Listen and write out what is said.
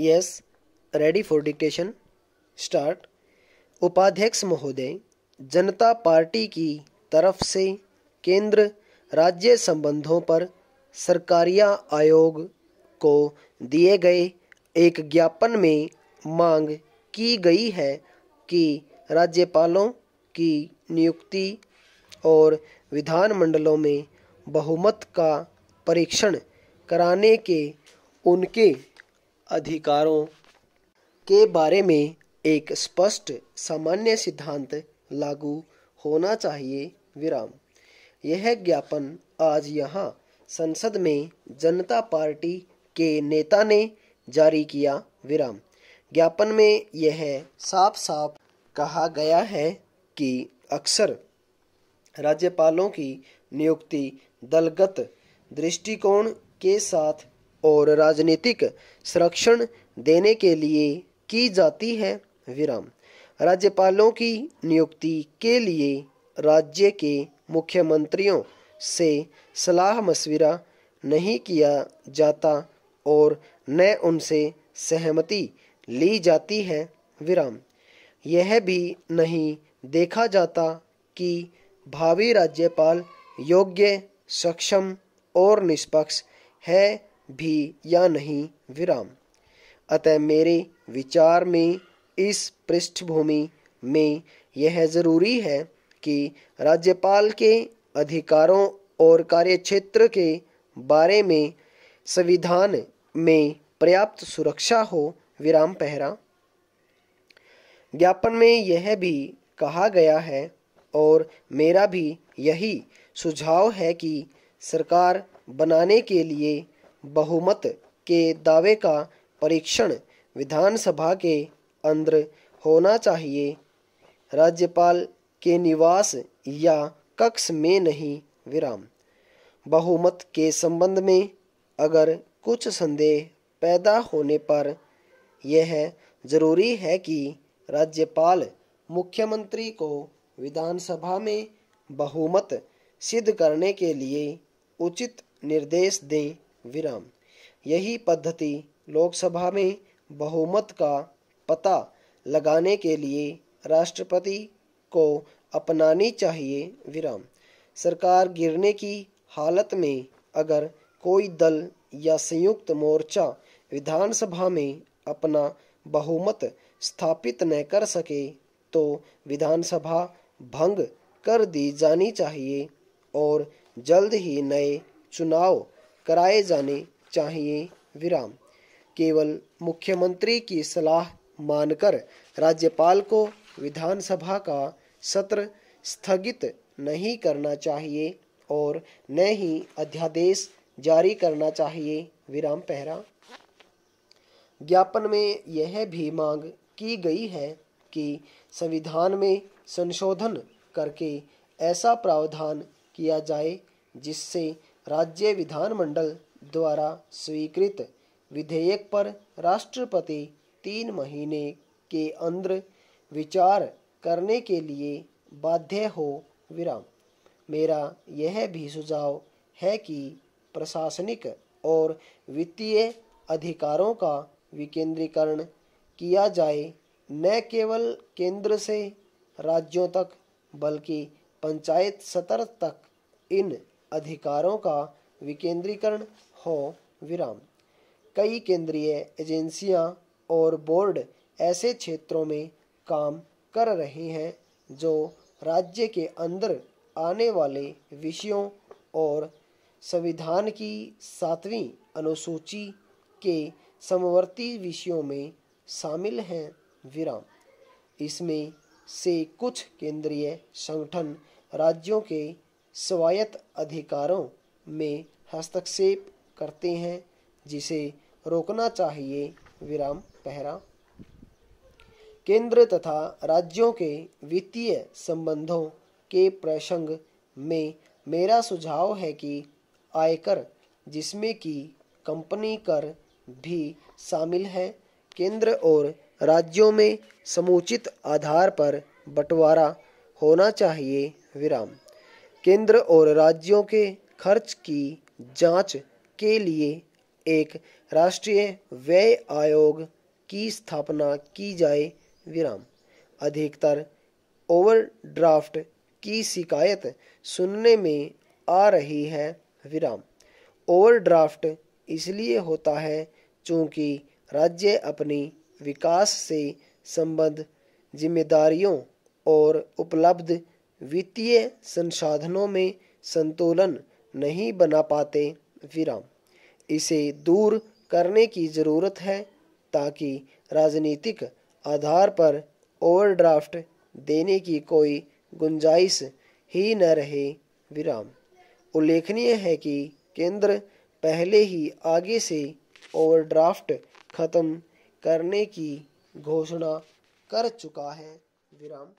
yes ready for dictation start उपाध्यक्ष महोदय जनता पार्टी की तरफ से केंद्र राज्य संबंधों पर सरकारिया आयोग को दिए गए एक ज्ञापन में मांग की गई है कि राज्यपालों की नियुक्ति और विधानमंडलों में बहुमत का परीक्षण कराने के उनके अधिकारों के बारे में एक स्पष्ट सामान्य सिद्धांत लागू होना चाहिए विराम यह ज्ञापन आज यहाँ संसद में जनता पार्टी के नेता ने जारी किया विराम ज्ञापन में यह साफ साफ कहा गया है कि अक्सर राज्यपालों की नियुक्ति दलगत दृष्टिकोण के साथ और राजनीतिक संरक्षण देने के लिए की जाती है विराम राज्यपालों की नियुक्ति के लिए राज्य के मुख्यमंत्रियों से सलाह मशविरा नहीं किया जाता और न उनसे सहमति ली जाती है विराम यह भी नहीं देखा जाता कि भावी राज्यपाल योग्य सक्षम और निष्पक्ष है भी या नहीं विराम अतः मेरे विचार में इस पृष्ठभूमि में यह जरूरी है कि राज्यपाल के अधिकारों और कार्यक्षेत्र के बारे में संविधान में पर्याप्त सुरक्षा हो विराम पहरा ज्ञापन में यह भी कहा गया है और मेरा भी यही सुझाव है कि सरकार बनाने के लिए बहुमत के दावे का परीक्षण विधानसभा के अंदर होना चाहिए राज्यपाल के निवास या कक्ष में नहीं विराम बहुमत के संबंध में अगर कुछ संदेह पैदा होने पर यह जरूरी है कि राज्यपाल मुख्यमंत्री को विधानसभा में बहुमत सिद्ध करने के लिए उचित निर्देश दें विराम यही पद्धति लोकसभा में बहुमत का पता लगाने के लिए राष्ट्रपति को अपनानी चाहिए विराम सरकार गिरने की हालत में अगर कोई दल या संयुक्त मोर्चा विधानसभा में अपना बहुमत स्थापित न कर सके तो विधानसभा भंग कर दी जानी चाहिए और जल्द ही नए चुनाव कराए जाने चाहिए विराम केवल मुख्यमंत्री की सलाह मानकर राज्यपाल को विधानसभा का सत्र स्थगित नहीं करना चाहिए और न ही अध्यादेश जारी करना चाहिए विराम पहरा ज्ञापन में यह भी मांग की गई है कि संविधान में संशोधन करके ऐसा प्रावधान किया जाए जिससे राज्य विधानमंडल द्वारा स्वीकृत विधेयक पर राष्ट्रपति तीन महीने के अंदर विचार करने के लिए बाध्य हो विराम मेरा यह भी सुझाव है कि प्रशासनिक और वित्तीय अधिकारों का विकेंद्रीकरण किया जाए न केवल केंद्र से राज्यों तक बल्कि पंचायत स्तर तक इन अधिकारों का विकेंद्रीकरण हो विराम कई केंद्रीय एजेंसियां और बोर्ड ऐसे क्षेत्रों में काम कर रहे हैं जो राज्य के अंदर आने वाले विषयों और संविधान की सातवीं अनुसूची के समवर्ती विषयों में शामिल हैं विराम इसमें से कुछ केंद्रीय संगठन राज्यों के स्वायत्त अधिकारों में हस्तक्षेप करते हैं जिसे रोकना चाहिए विराम पहरा केंद्र तथा राज्यों के वित्तीय संबंधों के प्रसंग में मेरा सुझाव है कि आयकर जिसमें कि कंपनी कर भी शामिल है केंद्र और राज्यों में समुचित आधार पर बंटवारा होना चाहिए विराम केंद्र और राज्यों के खर्च की जांच के लिए एक राष्ट्रीय व्यय आयोग की स्थापना की जाए विराम अधिकतर ओवरड्राफ्ट की शिकायत सुनने में आ रही है विराम ओवरड्राफ्ट इसलिए होता है क्योंकि राज्य अपनी विकास से संबद्ध जिम्मेदारियों और उपलब्ध वित्तीय संसाधनों में संतुलन नहीं बना पाते विराम इसे दूर करने की ज़रूरत है ताकि राजनीतिक आधार पर ओवरड्राफ्ट देने की कोई गुंजाइश ही न रहे विराम उल्लेखनीय है कि केंद्र पहले ही आगे से ओवरड्राफ्ट खत्म करने की घोषणा कर चुका है विराम